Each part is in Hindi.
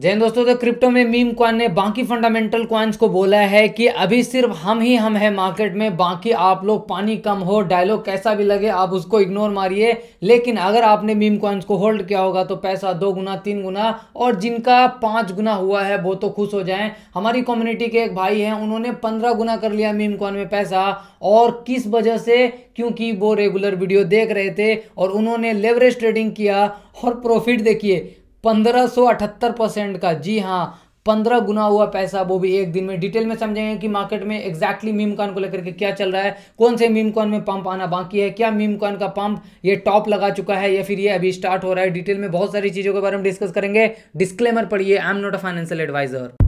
जैन दोस्तों तो क्रिप्टो में मीम क्वान ने बाकी फंडामेंटल क्वाइंस को बोला है कि अभी सिर्फ हम ही हम हैं मार्केट में बाकी आप लोग पानी कम हो डायलॉग कैसा भी लगे आप उसको इग्नोर मारिए लेकिन अगर आपने मीम क्वाइंस को होल्ड किया होगा तो पैसा दो गुना तीन गुना और जिनका पाँच गुना हुआ है वो तो खुश हो जाए हमारी कम्युनिटी के एक भाई हैं उन्होंने पंद्रह गुना कर लिया मीम क्वान में पैसा और किस वजह से क्योंकि वो रेगुलर वीडियो देख रहे थे और उन्होंने लेवरेज ट्रेडिंग किया और प्रॉफिट देखिए 1578 परसेंट का जी हाँ पंद्रह गुना हुआ पैसा वो भी एक दिन में डिटेल में समझेंगे कि मार्केट में एग्जैक्टली मीम कॉन को लेकर के क्या चल रहा है कौन से मीम कॉन में पंप आना बाकी है क्या मीम कॉन का पंप ये टॉप लगा चुका है या फिर ये अभी स्टार्ट हो रहा है डिटेल में बहुत सारी चीज़ों के बारे में डिस्कस करेंगे डिस्क्लेमर पढ़िए I am not a financial advisor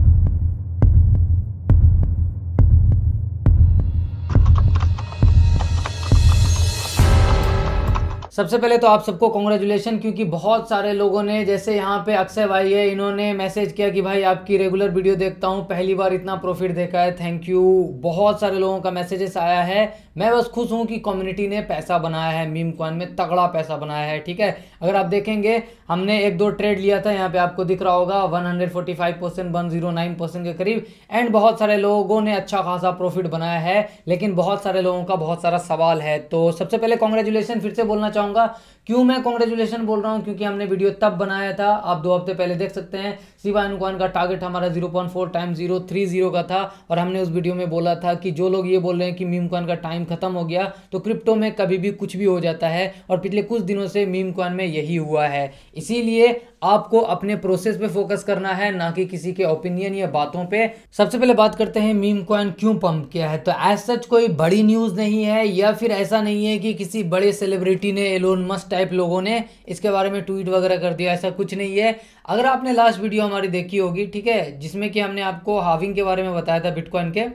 सबसे पहले तो आप सबको कॉन्ग्रेचुलेशन क्योंकि बहुत सारे लोगों ने जैसे यहाँ पे अक्षय भाई है इन्होंने मैसेज किया कि भाई आपकी रेगुलर वीडियो देखता हूँ पहली बार इतना प्रॉफिट देखा है थैंक यू बहुत सारे लोगों का मैसेजेस आया है मैं बस खुश हूँ कि कम्युनिटी ने पैसा बनाया है मीम कॉइन में तगड़ा पैसा बनाया है ठीक है अगर आप देखेंगे हमने एक दो ट्रेड लिया था यहाँ पे आपको दिख रहा होगा 145 percent one zero nine percent के करीब एंड बहुत सारे लोगों ने अच्छा खासा प्रॉफिट बनाया है लेकिन बहुत सारे लोगों का बहुत सारा सवाल है तो सबसे पहले कॉन्ग्रेचुलेसन फिर से बोलना चाहूँगा क्यों मैं कॉन्ग्रेचुलेसन बोल रहा हूँ क्योंकि हमने वीडियो तब बनाया था आप दो हफ्ते पहले देख सकते हैं अनुकान का टारगेट हमारा zero point four time zero three zero का था और हमने उस वीडियो में बोला था कि जो लोग ये बोल रहे हैं कि कॉन का टाइम खत्म हो गया तो क्रिप्टो में कभी भी कुछ भी हो जाता है और पिछले कुछ दिनों से कॉन में यही हुआ है इसीलिए आपको अपने प्रोसेस पे फोकस करना है ना कि किसी के ओपिनियन या बातों पे सबसे पहले बात करते हैं मीम कॉइन क्यों पंप किया है तो एज सच कोई बड़ी न्यूज़ नहीं है या फिर ऐसा नहीं है कि किसी बड़े सेलिब्रिटी ने एलोन मस्ट टाइप लोगों ने इसके बारे में ट्वीट वगैरह कर दिया ऐसा कुछ नहीं है अगर आपने लास्ट वीडियो हमारी देखी होगी ठीक है जिसमें कि हमने आपको हाविंग के बारे में बताया था बिटकॉइन के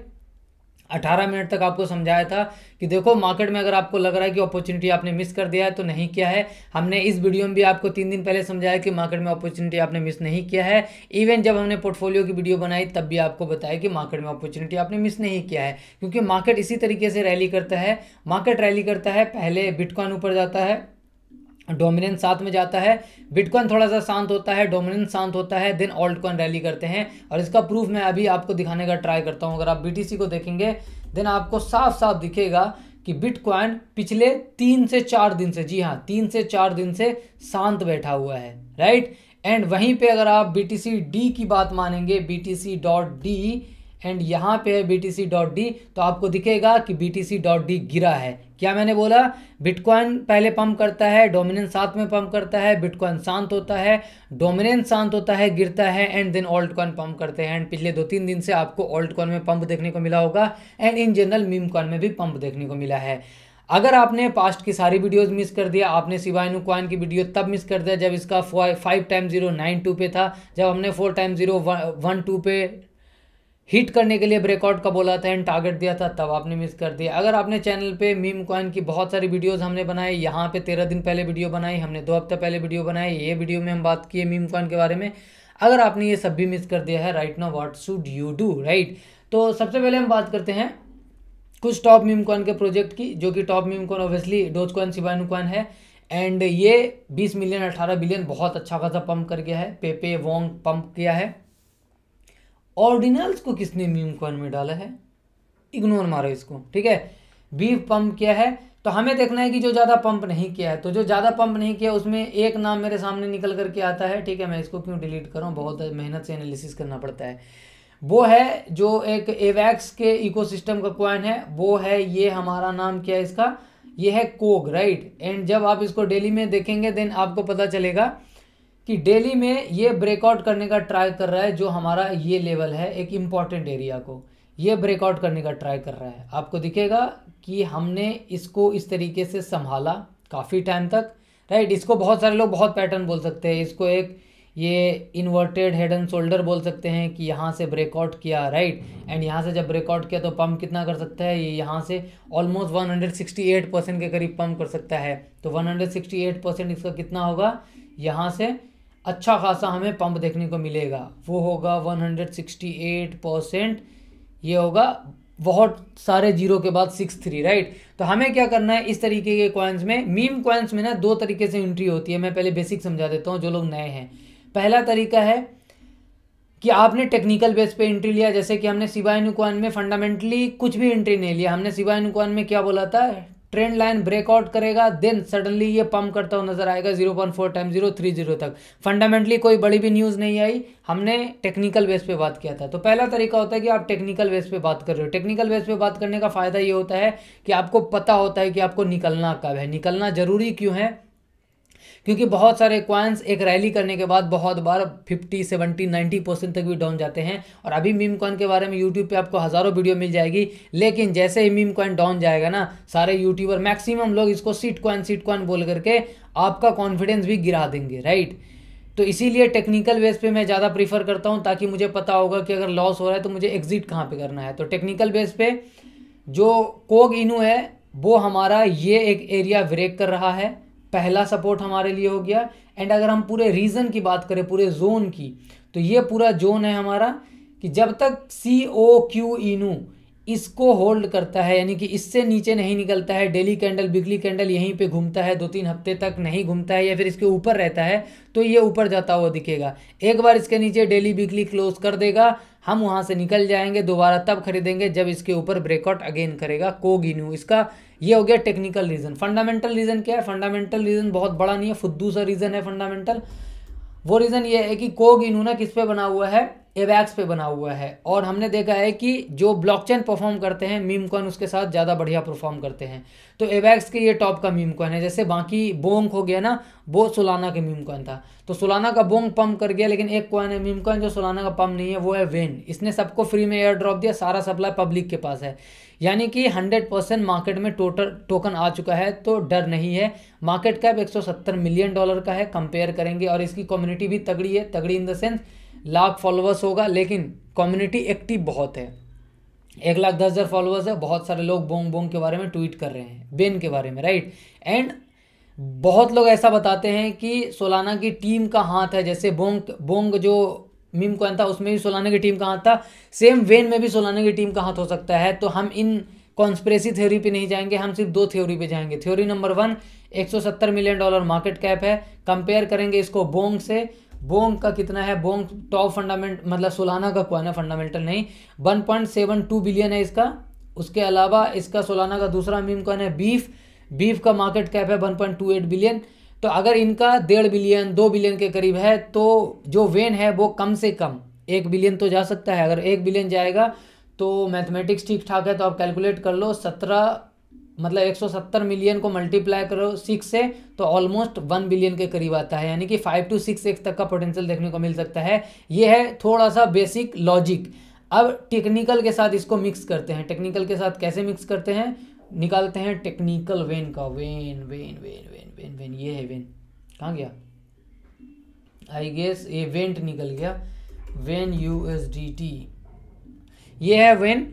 18 मिनट तक आपको समझाया था कि देखो मार्केट में अगर आपको लग रहा है कि अपॉर्चुनिटी आपने मिस कर दिया है तो नहीं किया है हमने इस वीडियो में भी आपको तीन दिन पहले समझाया कि मार्केट में अपॉर्चुनिटी आपने मिस नहीं किया है इवन जब हमने पोर्टफोलियो की वीडियो बनाई तब भी आपको बताया कि मार्केट में अपॉर्चुनिटी आपने मिस नहीं किया है क्योंकि मार्केट इसी तरीके से रैली करता है मार्केट रैली करता है पहले बिटकॉइन ऊपर जाता है डोमिनेंस साथ में जाता है बिटकॉइन थोड़ा सा शांत होता है डोमिनेंस शांत होता है देन ऑल्ट कॉइन रैली करते हैं और इसका प्रूफ मैं अभी आपको दिखाने का ट्राई करता हूँ अगर आप बी को देखेंगे देन आपको साफ साफ दिखेगा कि बिटकॉइन पिछले तीन से चार दिन से जी हाँ तीन से चार दिन से शांत बैठा हुआ है राइट एंड वहीं पे अगर आप बी टी सी डी की बात मानेंगे B T C dot D and यहाँ पे है B T C dot D तो आपको दिखेगा कि B T C dot D गिरा है क्या मैंने बोला बिटकॉइन पहले पंप करता है डोमिनेंस साथ में पंप करता है बिटकॉइन शांत होता है डोमिनेंस शांत होता है गिरता है and then altcoin pump करते हैं एंड पिछले दो तीन दिन से आपको ऑल्ट कॉइन में पंप देखने को मिला होगा and in general meme coin में भी पंप देखने को मिला है अगर आपने पास्ट की सारी वीडियोस मिस कर दिया आपने सिवायनु क्वान की वीडियो तब मिस कर दिया जब इसका five time zero nine two पे था जब हमने four time zero one two पे हिट करने के लिए ब्रेकआउट का बोला था एंड टारगेट दिया था तब आपने मिस कर दिया अगर आपने चैनल पे मीम कॉइन की बहुत सारी वीडियोस हमने बनाए यहाँ पे तेरह दिन पहले वीडियो बनाई हमने दो हफ्ता पहले वीडियो बनाई ये वीडियो में हम बात किए मीम कॉइन के बारे में अगर आपने ये सब भी मिस कर दिया है right no what should you do right तो सबसे पहले हम बात करते हैं कुछ टॉप मीम कॉइन के प्रोजेक्ट की जो कि top meme coin obviously doge coin Shiba Inu coin है एंड ये बीस मिलियन अठारह बिलियन बहुत अच्छा खासा पंप कर गया है पेपे वोंग पंप किया है ऑर्डिनल्स को किसने म्यूम कॉइन में डाला है इग्नोर मारो इसको ठीक है बी पंप किया है तो हमें देखना है कि जो ज़्यादा पंप नहीं किया है तो जो ज़्यादा पंप नहीं किया उसमें एक नाम मेरे सामने निकल करके आता है ठीक है मैं इसको क्यों डिलीट हूं बहुत मेहनत से एनालिसिस करना पड़ता है वो है जो एक एवैक्स के इकोसिस्टम का क्वाइन है वो है ये हमारा नाम क्या है इसका ये है कोग राइट एंड जब आप इसको डेली में देखेंगे देन आपको पता चलेगा कि डेली में ये ब्रेकआउट करने का ट्राई कर रहा है जो हमारा ये लेवल है एक इम्पॉर्टेंट एरिया को ये ब्रेकआउट करने का ट्राई कर रहा है आपको दिखेगा कि हमने इसको इस तरीके से संभाला काफ़ी टाइम तक राइट इसको बहुत सारे लोग बहुत पैटर्न बोल सकते हैं इसको एक ये इन्वर्टेड हेड एंड शोल्डर बोल सकते हैं कि यहाँ से ब्रेकआउट किया राइट एंड यहाँ से जब ब्रेकआउट किया तो पम्प कितना कर सकता है ये यहाँ से ऑलमोस्ट 168 परसेंट के करीब पम्प कर सकता है तो 168 परसेंट इसका कितना होगा यहाँ से अच्छा खासा हमें पंप देखने को मिलेगा वो होगा 168 परसेंट ये होगा बहुत सारे जीरो के बाद सिक्स थ्री राइट तो हमें क्या करना है इस तरीके के क्वाइंस में मीम क्वाइंस में ना दो तरीके से एंट्री होती है मैं पहले बेसिक समझा देता हूँ जो लोग नए हैं पहला तरीका है कि आपने टेक्निकल बेस पे एंट्री लिया जैसे कि हमने सिवाय नुकवान में फंडामेंटली कुछ भी एंट्री नहीं लिया हमने सिवाय नुकवान में क्या बोला था ट्रेंड लाइन ब्रेकआउट करेगा देन सडनली ये पम्प करता हुआ नजर आएगा zero point four time zero three zero तक फंडामेंटली कोई बड़ी भी न्यूज़ नहीं आई हमने टेक्निकल बेस पे बात किया था तो पहला तरीका होता है कि आप टेक्निकल बेस पे बात कर रहे हो टेक्निकल बेस पे बात करने का फ़ायदा ये होता है कि आपको पता होता है कि आपको निकलना कब है निकलना ज़रूरी क्यों है क्योंकि बहुत सारे क्वाइंस एक रैली करने के बाद बहुत बार फिफ्टी सेवेंटी नाइन्टी परसेंट तक भी डाउन जाते हैं और अभी मीम कॉइन के बारे में यूट्यूब पर आपको हज़ारों वीडियो मिल जाएगी लेकिन जैसे ही मीम कॉइन डाउन जाएगा ना सारे यूट्यूबर मैक्सिमम लोग इसको सीट कॉइन सीट कॉइन बोल करके आपका कॉन्फिडेंस भी गिरा देंगे राइट तो इसीलिए टेक्निकल बेस पे मैं ज़्यादा प्रीफर करता हूँ ताकि मुझे पता होगा कि अगर लॉस हो रहा है तो मुझे एग्जिट कहाँ पे करना है तो टेक्निकल बेस पे जो कोग इनू है वो हमारा ये एक एरिया ब्रेक कर रहा है पहला सपोर्ट हमारे लिए हो गया एंड अगर हम पूरे रीजन की बात करें पूरे जोन की तो ये पूरा जोन है हमारा कि जब तक सी ओ क्यू इनू इसको होल्ड करता है यानी कि इससे नीचे नहीं निकलता है डेली कैंडल बिगली कैंडल यहीं पे घूमता है दो तीन हफ्ते तक नहीं घूमता है या फिर इसके ऊपर रहता है तो ये ऊपर जाता हुआ दिखेगा एक बार इसके नीचे डेली बिगली क्लोज कर देगा हम वहाँ से निकल जाएंगे दोबारा तब खरीदेंगे जब इसके ऊपर ब्रेकआउट अगेन करेगा कोगिनू e इसका ये हो गया टेक्निकल रीज़न फंडामेंटल रीज़न क्या है फंडामेंटल रीज़न बहुत बड़ा नहीं है फुद्दू सा रीज़न है फंडामेंटल वो रीज़न ये है कि कोग इनूना किस पे बना हुआ है एवैक्स पे बना हुआ है और हमने देखा है कि जो ब्लॉकचेन परफॉर्म करते हैं मीम कॉइन उसके साथ ज़्यादा बढ़िया परफॉर्म करते हैं तो एवैक्स के ये टॉप का मीम कॉइन है जैसे बाकी बोंग हो गया ना वो सोलाना के मीम कॉइन था तो सोलाना का बोंग पम्प कर गया लेकिन एक कॉइन है मीम कॉइन जो सोलाना का पम्प नहीं है वो है वेन इसने सबको फ्री में एयर ड्रॉप दिया सारा सप्लाई पब्लिक के पास है यानी कि 100 परसेंट मार्केट में टोटल टोकन आ चुका है तो डर नहीं है मार्केट कैप 170 मिलियन डॉलर का है कंपेयर करेंगे और इसकी कम्युनिटी भी तगड़ी है तगड़ी in the sense lakh followers होगा लेकिन कम्युनिटी एक्टिव बहुत है एक लाख दस हज़ार फॉलोअर्स है बहुत सारे लोग बोंग बोंग के बारे में ट्वीट कर रहे हैं बेन के बारे में राइट एंड बहुत लोग ऐसा बताते हैं कि सोलाना की टीम का हाथ है जैसे बोंग बोंग जो मीम कौन था उसमें भी सोलाना की टीम का हाथ था सेम वेन में भी सोलाना की टीम का हाथ हो सकता है तो हम इन कॉन्स्परेसी थ्योरी पे नहीं जाएंगे हम सिर्फ दो थ्योरी पे जाएंगे theory number one 170 million dollar market cap है कंपेयर करेंगे इसको बोंग से बोंग का कितना है बोंग टॉप फंडामेंट मतलब सोलाना का कॉइन है फंडामेंटल नहीं 1.72 बिलियन है इसका उसके अलावा इसका सोलाना का दूसरा मीम कॉइन है बीफ बीफ का मार्केट कैप है वन बिलियन तो अगर इनका डेढ़ बिलियन दो बिलियन के करीब है तो जो वेन है वो कम से कम एक बिलियन तो जा सकता है अगर एक बिलियन जाएगा तो मैथमेटिक्स ठीक ठाक है तो आप कैलकुलेट कर लो सत्रह मतलब एक सौ सत्तर मिलियन को मल्टीप्लाई करो सिक्स से तो ऑलमोस्ट वन बिलियन के करीब आता है यानी कि फाइव टू सिक्स एक्स तक का पोटेंशियल देखने को मिल सकता है ये है थोड़ा सा बेसिक लॉजिक अब टेक्निकल के साथ इसको मिक्स करते हैं टेक्निकल के साथ कैसे मिक्स करते हैं निकालते हैं टेक्निकल वेन का when when when when when when ये है वेन कहाँ गया आई गेस ये वेंट निकल गया वेन यू एस डी टी ये है वेन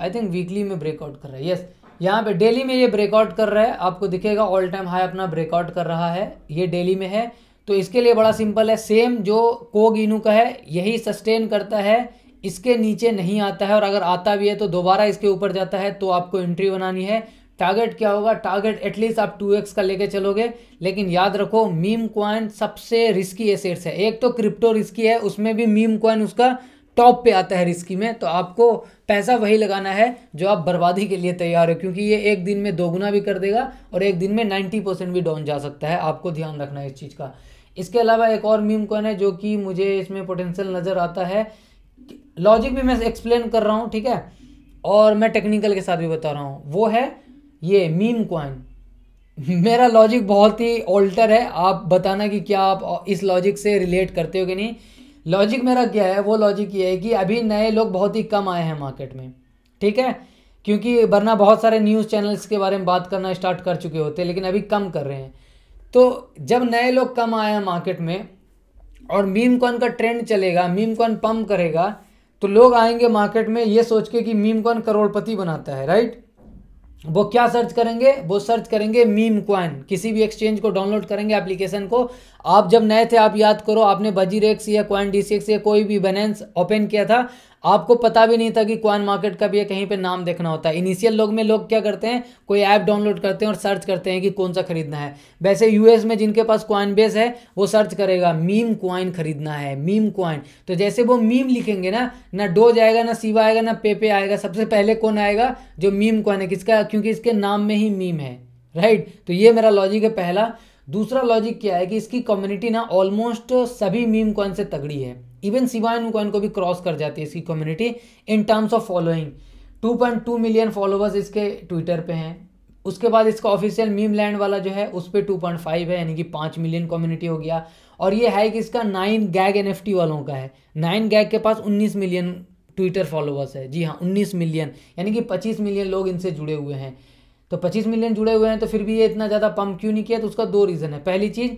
आई थिंक वीकली में ब्रेकआउट कर रहा है यस यहाँ पे डेली में ये ब्रेकआउट कर रहा है आपको दिखेगा ऑल टाइम हाई अपना ब्रेकआउट कर रहा है ये डेली में है तो इसके लिए बड़ा सिंपल है सेम जो कोग इनू का है यही सस्टेन करता है इसके नीचे नहीं आता है और अगर आता भी है तो दोबारा इसके ऊपर जाता है तो आपको एंट्री बनानी है टारगेट क्या होगा टारगेट एटलीस्ट आप 2x का लेके चलोगे लेकिन याद रखो मीम क्वाइन सबसे रिस्की एसेट्स है एक तो क्रिप्टो रिस्की है उसमें भी मीम क्वाइन उसका टॉप पे आता है रिस्की में तो आपको पैसा वही लगाना है जो आप बर्बादी के लिए तैयार हो क्योंकि ये एक दिन में दोगुना भी कर देगा और एक दिन में नाइन्टी परसेंट भी डाउन जा सकता है आपको ध्यान रखना है इस चीज़ का इसके अलावा एक और मीम कॉइन है जो कि मुझे इसमें पोटेंशियल नज़र आता है लॉजिक भी मैं एक्सप्लेन कर रहा हूँ ठीक है और मैं टेक्निकल के साथ भी बता रहा हूँ वो है ये मीम क्वाइन मेरा लॉजिक बहुत ही ऑल्टर है आप बताना कि क्या आप इस लॉजिक से रिलेट करते हो कि नहीं लॉजिक मेरा क्या है वो लॉजिक ये है कि अभी नए लोग बहुत ही कम आए हैं मार्केट में ठीक है क्योंकि वरना बहुत सारे न्यूज़ चैनल्स के बारे में बात करना स्टार्ट कर चुके होते हैं लेकिन अभी कम कर रहे हैं तो जब नए लोग कम आए हैं मार्केट में और मीम कॉन का ट्रेंड चलेगा मीम कॉन पम्प करेगा तो लोग आएंगे मार्केट में ये सोच के कि मीम कॉन करोड़पति बनाता है राइट वो क्या सर्च करेंगे वो सर्च करेंगे मीम क्वाइन किसी भी एक्सचेंज को डाउनलोड करेंगे एप्लीकेशन को आप जब नए थे आप याद करो आपने बजीर एक्स या क्वाइन डी या कोई भी बैलेंस ओपन किया था आपको पता भी नहीं था कि क्वाइन मार्केट का भी है कहीं पे नाम देखना होता है इनिशियल लोग में लोग क्या करते हैं कोई ऐप डाउनलोड करते हैं और सर्च करते हैं कि कौन सा खरीदना है वैसे यूएस में जिनके पास क्वाइन बेस है वो सर्च करेगा मीम क्वाइन खरीदना है मीम क्वाइन तो जैसे वो मीम लिखेंगे ना ना डोज आएगा ना सीवा आएगा ना पेपे आएगा सबसे पहले कौन आएगा जो मीम क्वाइन है किसका क्योंकि इसके नाम में ही मीम है राइट तो ये मेरा लॉजिक है पहला दूसरा लॉजिक क्या है कि इसकी कम्युनिटी ना ऑलमोस्ट सभी मीम कॉइन से तगड़ी है इवन सिवान कॉइन को भी क्रॉस कर जाती है इसकी community in terms of following 2.2 million followers इसके ट्विटर पे हैं उसके बाद इसका ऑफिशियल मीम लैंड वाला जो है उस पर टू है यानी कि पाँच मिलियन कम्युनिटी हो गया और ये है कि इसका नाइन गैग एन वालों का है नाइन गैग के पास उन्नीस मिलियन ट्विटर फॉलोअर्स है जी हाँ 19 मिलियन यानी कि 25 मिलियन लोग इनसे जुड़े हुए हैं तो 25 मिलियन जुड़े हुए हैं तो फिर भी ये इतना ज़्यादा पम्प क्यों नहीं किया तो उसका दो रीज़न है पहली चीज़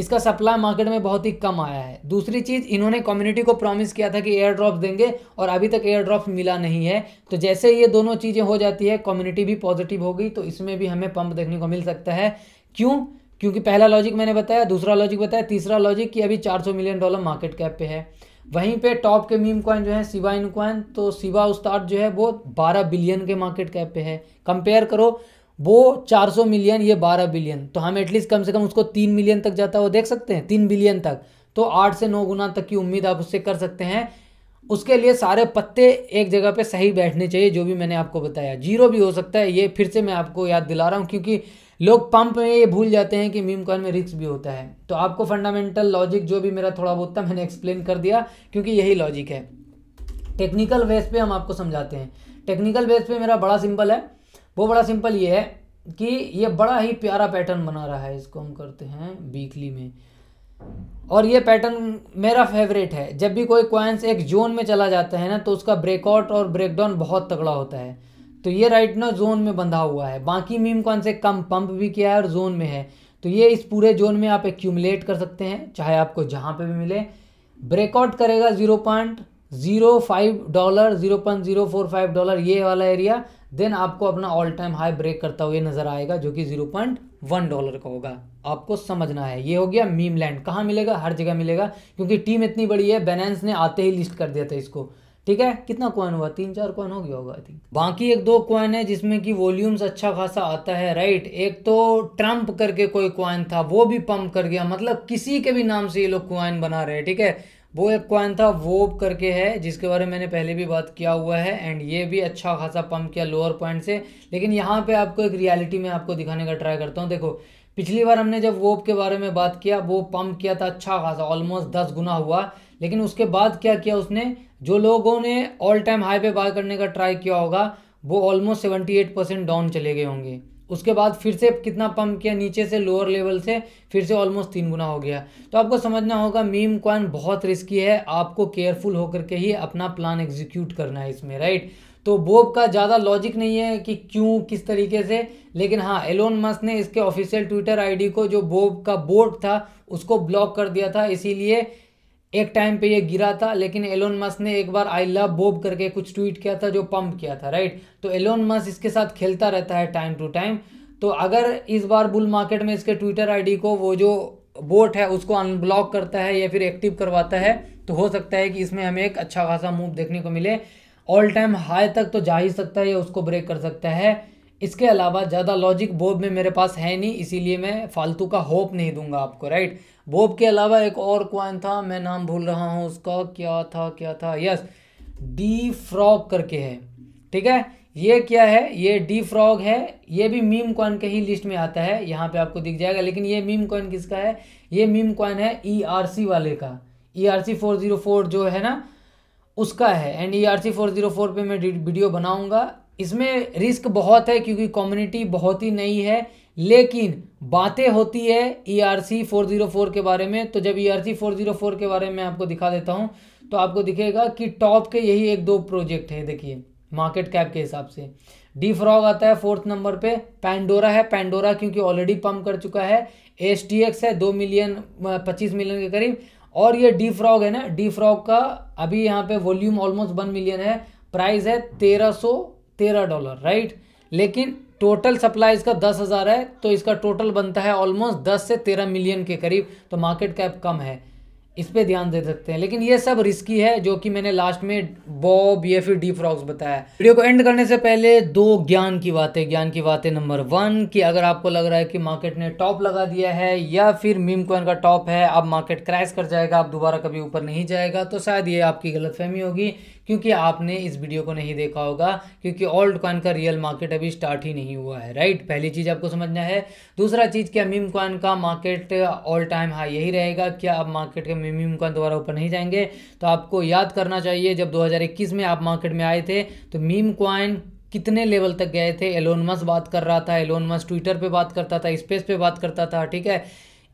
इसका सप्लाई मार्केट में बहुत ही कम आया है दूसरी चीज़ इन्होंने कम्युनिटी को प्रॉमिस किया था कि एयर ड्रॉप देंगे और अभी तक एयर ड्रॉप मिला नहीं है तो जैसे ये दोनों चीज़ें हो जाती है कम्युनिटी भी पॉजिटिव हो गई तो इसमें भी हमें पंप देखने को मिल सकता है क्यों क्योंकि पहला लॉजिक मैंने बताया दूसरा लॉजिक बताया तीसरा लॉजिक कि अभी 400 मिलियन डॉलर मार्केट कैप पे है वहीं पे टॉप के मीम कॉइन जो है सिवा इन कॉइन तो सिवा उस्ताद जो है वो 12 बिलियन के मार्केट कैप पे है कंपेयर करो वो 400 मिलियन ये 12 बिलियन तो हम एटलीस्ट कम से कम उसको तीन मिलियन तक जाता वो देख सकते हैं तीन बिलियन तक तो आठ से नौ गुना तक की उम्मीद आप उससे कर सकते हैं उसके लिए सारे पत्ते एक जगह पे सही बैठने चाहिए जो भी मैंने आपको बताया जीरो भी हो सकता है ये फिर से मैं आपको याद दिला रहा हूँ क्योंकि लोग पंप में ये भूल जाते हैं कि मीम कॉइन में रिस्क भी होता है तो आपको फंडामेंटल लॉजिक जो भी मेरा थोड़ा बहुत था मैंने एक्सप्लेन कर दिया क्योंकि यही लॉजिक है टेक्निकल बेस पे हम आपको समझाते हैं टेक्निकल बेस पे मेरा बड़ा सिंपल है वो बड़ा सिंपल ये है कि ये बड़ा ही प्यारा पैटर्न बना रहा है इसको हम करते हैं वीकली में और ये पैटर्न मेरा फेवरेट है जब भी कोई क्वाइंस एक जोन में चला जाता है ना तो उसका ब्रेकआउट और ब्रेकडाउन बहुत तगड़ा होता है तो ये राइट ना जोन में बंधा हुआ है बाकी मीम कौन से कम पंप भी किया है और जोन में है तो ये इस पूरे जोन में आप एक्यूमलेट कर सकते हैं चाहे आपको जहाँ पे भी मिले ब्रेकआउट करेगा zero point zero five dollar zero point zero four five dollar ये वाला एरिया देन आपको अपना ऑल टाइम हाई ब्रेक करता हुआ नज़र आएगा जो कि ज़ीरो पॉइंट वन डॉलर का होगा आपको समझना है ये हो गया मीम लैंड कहाँ मिलेगा हर जगह मिलेगा क्योंकि टीम इतनी बड़ी है बैनेंस ने आते ही लिस्ट कर दिया था इसको ठीक है कितना कॉइन हुआ तीन चार कॉइन हो गया होगा आई थिंक बाकी एक दो कॉइन है जिसमें कि वॉल्यूम्स अच्छा खासा आता है राइट एक तो ट्रम्प करके कोई कॉइन था वो भी पंप कर गया मतलब किसी के भी नाम से ये लोग कॉइन बना रहे हैं ठीक है वो एक कॉइन था वो करके है जिसके बारे में मैंने पहले भी बात किया हुआ है एंड ये भी अच्छा खासा पंप किया लोअर पॉइंट से लेकिन यहाँ पे आपको एक रियलिटी में आपको दिखाने का ट्राई करता हूँ देखो पिछली बार हमने जब वोप के बारे में बात किया वो पंप किया था अच्छा खासा ऑलमोस्ट दस गुना हुआ लेकिन उसके बाद क्या किया उसने जो लोगों ने ऑल टाइम हाई पे बाय करने का ट्राई किया होगा वो almost seventy eight percent down चले गए होंगे उसके बाद फिर से कितना पंप किया नीचे से लोअर लेवल से फिर से ऑलमोस्ट तीन गुना हो गया तो आपको समझना होगा मीम क्वान बहुत रिस्की है आपको केयरफुल होकर के ही अपना प्लान एग्जीक्यूट करना है इसमें राइट तो बोब का ज़्यादा लॉजिक नहीं है कि क्यों किस तरीके से लेकिन हाँ एलोन मस्क ने इसके ऑफिशियल ट्विटर आईडी को जो बोब का बोर्ड था उसको ब्लॉक कर दिया था इसीलिए एक टाइम पे ये गिरा था लेकिन एलोन मस्क ने एक बार आई लव बोब करके कुछ ट्वीट किया था जो पंप किया था राइट तो एलोन मस्क इसके साथ खेलता रहता है टाइम टू टाइम तो अगर इस बार बुल मार्केट में इसके ट्विटर आईडी को वो जो बोट है उसको अनब्लॉक करता है या फिर एक्टिव करवाता है तो हो सकता है कि इसमें हमें एक अच्छा खासा मूव देखने को मिले ऑल टाइम हाई तक तो जा ही सकता है या उसको ब्रेक कर सकता है इसके अलावा ज़्यादा लॉजिक बोब में मेरे पास है नहीं इसीलिए मैं फालतू का होप नहीं दूंगा आपको राइट बोब के अलावा एक और क्वाइन था मैं नाम भूल रहा हूँ उसका क्या था क्या था यस डी फ्रॉग करके है ठीक है ये क्या है ये डी फ्रॉग है ये भी मीम कॉइन के ही लिस्ट में आता है यहाँ पे आपको दिख जाएगा लेकिन ये मीम कॉइन किसका है ये मीम कॉइन है ई आर सी वाले का E R C four zero four जो है ना उसका है and E R C four zero four पर मैं वीडियो बनाऊँगा इसमें रिस्क बहुत है क्योंकि कम्युनिटी बहुत ही नई है लेकिन बातें होती है E R C four zero four के बारे में तो जब E R C four zero four के बारे में आपको दिखा देता हूं तो आपको दिखेगा कि टॉप के यही एक दो प्रोजेक्ट है देखिए मार्केट कैप के हिसाब से डी फ्रॉग आता है फोर्थ नंबर पे पैंडोरा है पैंडोरा क्योंकि ऑलरेडी पम्प कर चुका है एस टी एक्स है दो मिलियन पच्चीस मिलियन के करीब और ये डी फ्रॉग है ना डी फ्रॉग का अभी यहाँ पे वॉल्यूम ऑलमोस्ट वन मिलियन है प्राइस है तेरह सौ तेरह डॉलर राइट लेकिन टोटल सप्लाई इसका दस हज़ार है तो इसका टोटल बनता है ऑलमोस्ट दस से तेरह मिलियन के करीब तो मार्केट कैप कम है इस पर ध्यान दे सकते हैं लेकिन ये सब रिस्की है जो कि मैंने लास्ट में बॉब या फिर डी फ्रॉक्स बताया वीडियो को एंड करने से पहले दो ज्ञान की बातें ज्ञान की बातें नंबर वन कि अगर आपको लग रहा है कि मार्केट ने टॉप लगा दिया है या फिर मीम कॉइन का टॉप है अब मार्केट क्रैश कर जाएगा आप दोबारा कभी ऊपर नहीं जाएगा तो शायद ये आपकी गलत होगी क्योंकि आपने इस वीडियो को नहीं देखा होगा क्योंकि ओल्ड कॉइन का रियल मार्केट अभी स्टार्ट ही नहीं हुआ है राइट पहली चीज़ आपको समझना है दूसरा चीज़ क्या मीम कॉइन का मार्केट ऑल टाइम हाई यही रहेगा क्या अब मार्केट के मीम खान दोबारा ऊपर नहीं जाएंगे तो आपको याद करना चाहिए जब 2021 में आप मार्केट में आए थे तो मीम क्वाइन कितने लेवल तक गए थे एलोन मस बात कर रहा था एलोन मस ट्विटर पे बात करता था स्पेस पे बात करता था ठीक है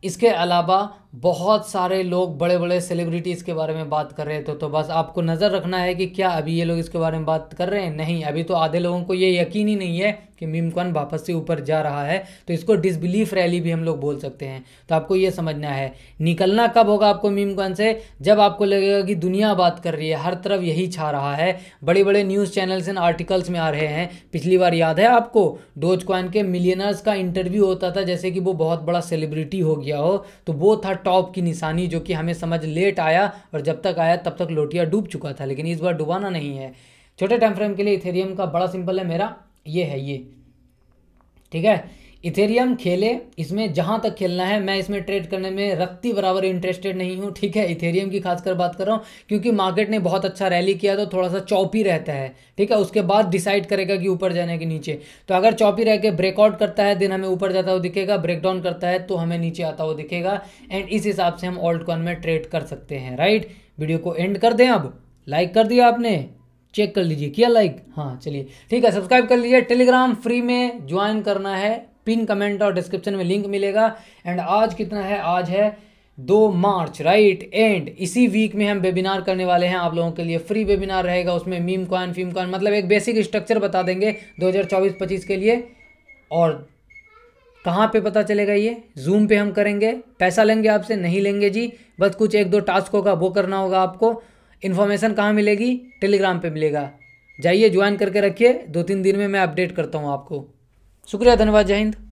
इसके अलावा बहुत सारे लोग बड़े बड़े सेलिब्रिटीज़ के बारे में बात कर रहे थे तो बस आपको नज़र रखना है कि क्या अभी ये लोग इसके बारे में बात कर रहे हैं नहीं अभी तो आधे लोगों को ये यकीन ही नहीं है कि मीम वापस से ऊपर जा रहा है तो इसको डिसबिलीफ रैली भी हम लोग बोल सकते हैं तो आपको ये समझना है निकलना कब होगा आपको मीम से जब आपको लगेगा कि दुनिया बात कर रही है हर तरफ यही छा रहा है बड़े बड़े न्यूज़ चैनल्स एंड आर्टिकल्स में आ रहे हैं पिछली बार याद है आपको डोज कॉइन के मिलियनर्स का इंटरव्यू होता था जैसे कि वो बहुत बड़ा सेलिब्रिटी हो गया हो तो वो था टॉप की निशानी जो कि हमें समझ लेट आया और जब तक आया तब तक लोटिया डूब चुका था लेकिन इस बार डुबाना नहीं है छोटे टाइम फ्रेम के लिए इथेरियम का बड़ा सिंपल है मेरा ये है ये ठीक है इथेरियम खेले इसमें जहाँ तक खेलना है मैं इसमें ट्रेड करने में रत्ती बराबर इंटरेस्टेड नहीं हूँ ठीक है इथेरियम की खासकर बात कर रहा हूँ क्योंकि मार्केट ने बहुत अच्छा रैली किया तो थोड़ा सा चौपी रहता है ठीक है उसके बाद डिसाइड करेगा कि ऊपर जाने के नीचे तो अगर चौपी रह के ब्रेकआउट करता है दिन हमें ऊपर जाता हुआ दिखेगा ब्रेकडाउन करता है तो हमें नीचे आता हुआ दिखेगा एंड इस हिसाब से हम ऑल्ट कॉन में ट्रेड कर सकते हैं राइट वीडियो को एंड कर दें अब लाइक कर दिया आपने चेक कर लीजिए किया लाइक हाँ चलिए ठीक है सब्सक्राइब कर लीजिए टेलीग्राम फ्री में ज्वाइन करना है पिन कमेंट और डिस्क्रिप्शन में लिंक मिलेगा एंड आज कितना है आज है दो मार्च राइट एंड इसी वीक में हम वेबिनार करने वाले हैं आप लोगों के लिए फ्री वेबिनार रहेगा उसमें मीम कॉइन फीम कॉइन मतलब एक बेसिक स्ट्रक्चर बता देंगे 2024-25 के लिए और कहाँ पे पता चलेगा ये जूम पे हम करेंगे पैसा लेंगे आपसे नहीं लेंगे जी बस कुछ एक दो टास्क होगा वो करना होगा आपको इन्फॉर्मेशन कहाँ मिलेगी टेलीग्राम पर मिलेगा जाइए ज्वाइन करके रखिए दो तीन दिन में मैं अपडेट करता हूँ आपको शुक्रिया धन्यवाद जय हिंद